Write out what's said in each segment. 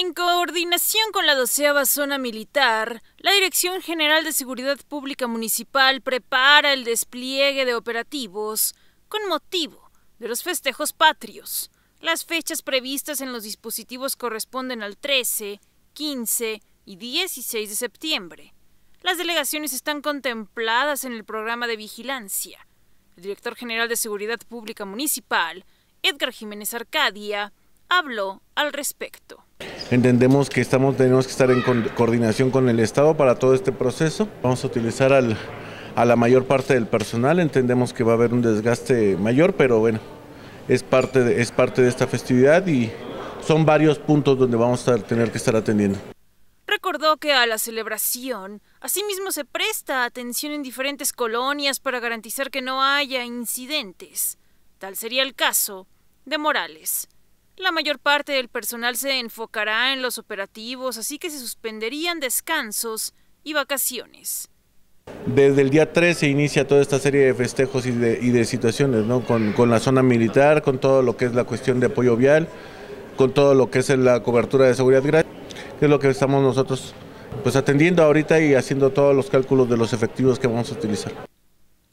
En coordinación con la doceava zona militar, la Dirección General de Seguridad Pública Municipal prepara el despliegue de operativos con motivo de los festejos patrios. Las fechas previstas en los dispositivos corresponden al 13, 15 y 16 de septiembre. Las delegaciones están contempladas en el programa de vigilancia. El director general de Seguridad Pública Municipal, Edgar Jiménez Arcadia, habló al respecto Entendemos que estamos, tenemos que estar en coordinación con el Estado para todo este proceso. Vamos a utilizar a la mayor parte del personal, entendemos que va a haber un desgaste mayor, pero bueno, es parte es parte de esta festividad y son varios puntos donde vamos a tener que estar atendiendo. Recordó que a la celebración, asimismo, se presta atención en diferentes colonias para garantizar que no haya incidentes. Tal sería el caso de Morales. La mayor parte del personal se enfocará en los operativos, así que se suspenderían descansos y vacaciones. Desde el día 3 se inicia toda esta serie de festejos y de, situaciones, ¿no? Con, la zona militar, con todo lo que es la cuestión de apoyo vial, con todo lo que es la cobertura de seguridad gráfica, que es lo que estamos nosotros pues atendiendo ahorita y haciendo todos los cálculos de los efectivos que vamos a utilizar.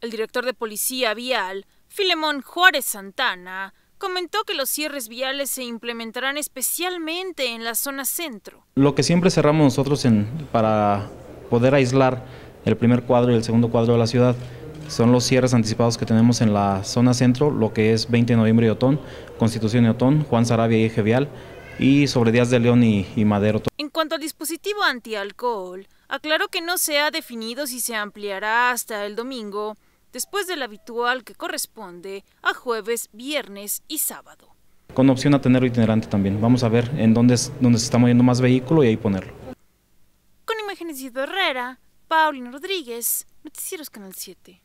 El director de Policía Vial, Filemón Juárez Santana, comentó que los cierres viales se implementarán especialmente en la zona centro. Lo que siempre cerramos nosotros para poder aislar el primer cuadro y el segundo cuadro de la ciudad son los cierres anticipados que tenemos en la zona centro, lo que es 20 de noviembre y Otón, Constitución y Otón, Juan Sarabia y Eje Vial, y sobre Díaz de León y, Madero. En cuanto al dispositivo antialcohol, aclaró que no se ha definido si se ampliará hasta el domingo, después del habitual que corresponde a jueves, viernes y sábado. Con opción a tenerlo itinerante también. Vamos a ver en dónde, es, se está moviendo más vehículo y ahí ponerlo. Con imágenes de Herrera, Paulino Rodríguez, Noticieros Canal 7.